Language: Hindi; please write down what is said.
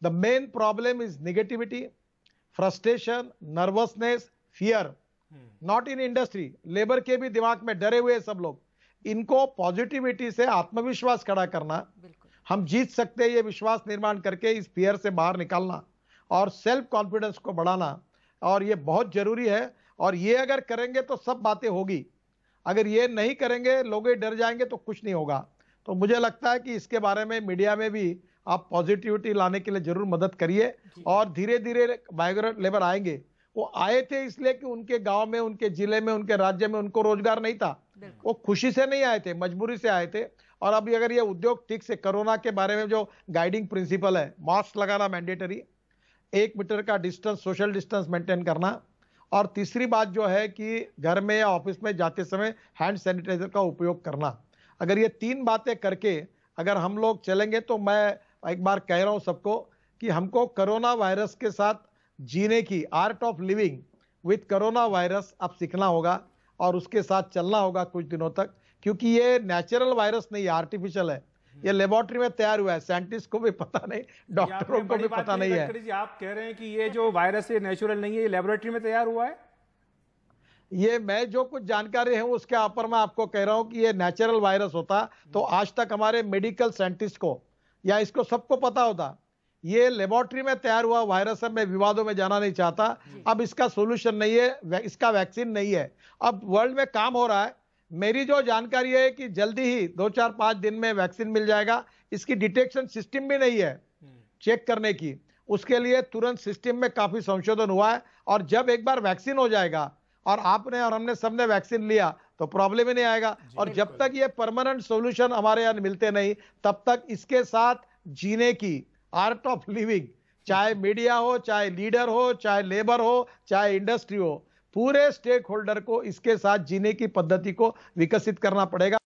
The main problem is negativity, frustration, nervousness, fear. Not in industry labour के भी दिमाग में डरे हुए सब लोग इनको पॉजिटिविटी से आत्मविश्वास खड़ा करना हम जीत सकते हैं ये विश्वास निर्माण करके इस फियर से बाहर निकालना और सेल्फ कॉन्फिडेंस को बढ़ाना और ये बहुत जरूरी है और ये अगर करेंगे तो सब बातें होगी अगर ये नहीं करेंगे लोग डर जाएंगे तो कुछ नहीं होगा तो मुझे लगता है कि इसके बारे में मीडिया में भी आप पॉजिटिविटी लाने के लिए जरूर मदद करिए और धीरे धीरे माइग्रेंट लेबर आएंगे वो आए थे इसलिए कि उनके गांव में उनके जिले में उनके राज्य में उनको रोजगार नहीं था वो खुशी से नहीं आए थे मजबूरी से आए थे और अभी अगर ये उद्योग ठीक से कोरोना के बारे में जो गाइडिंग प्रिंसिपल है मास्क लगाना मैंडेटरी एक मीटर का डिस्टेंस सोशल डिस्टेंस मेंटेन करना और तीसरी बात जो है कि घर में या ऑफिस में जाते समय हैंड सैनिटाइजर का उपयोग करना अगर ये तीन बातें करके अगर हम लोग चलेंगे तो मैं एक बार कह रहा हूं सबको कि हमको कोरोना वायरस के साथ जीने की art of living with corona virus अब सीखना होगा और उसके साथ चलना होगा कुछ दिनों तक क्योंकि ये नेचुरल वायरस नहीं आर्टिफिशियल है ये लेबोरेटरी हम्म। में तैयार हुआ है साइंटिस्ट को भी पता नहीं डॉक्टरों को भी पता नहीं है जी आप कह रहे हैं कि ये जो वायरस है नेचुरल नहीं है ये लेबोरेटरी में तैयार हुआ है ये मैं जो कुछ जानकारी है उसके ऊपर मैं आपको कह रहा हूँ कि ये नेचुरल वायरस होता तो हम्म। आज तक हमारे मेडिकल साइंटिस्ट को या इसको सबको पता होता ये लेबोरेटरी में तैयार हुआ वायरस है मैं विवादों में जाना नहीं चाहता अब इसका सोल्यूशन नहीं है इसका वैक्सीन नहीं है अब वर्ल्ड में काम हो रहा है मेरी जो जानकारी है कि जल्दी ही दो चार पाँच दिन में वैक्सीन मिल जाएगा इसकी डिटेक्शन सिस्टम भी नहीं है चेक हम्म। करने की उसके लिए तुरंत सिस्टम में काफ़ी संशोधन हुआ है और जब एक बार वैक्सीन हो जाएगा और आपने और हमने सबने वैक्सीन लिया तो प्रॉब्लम ही नहीं आएगा और जब तक ये परमानेंट सोल्यूशन हमारे यहाँ मिलते नहीं तब तक इसके साथ जीने की आर्ट ऑफ लिविंग चाहे मीडिया हो चाहे लीडर हो चाहे लेबर हो चाहे इंडस्ट्री हो पूरे स्टेक होल्डर को इसके साथ जीने की पद्धति को विकसित करना पड़ेगा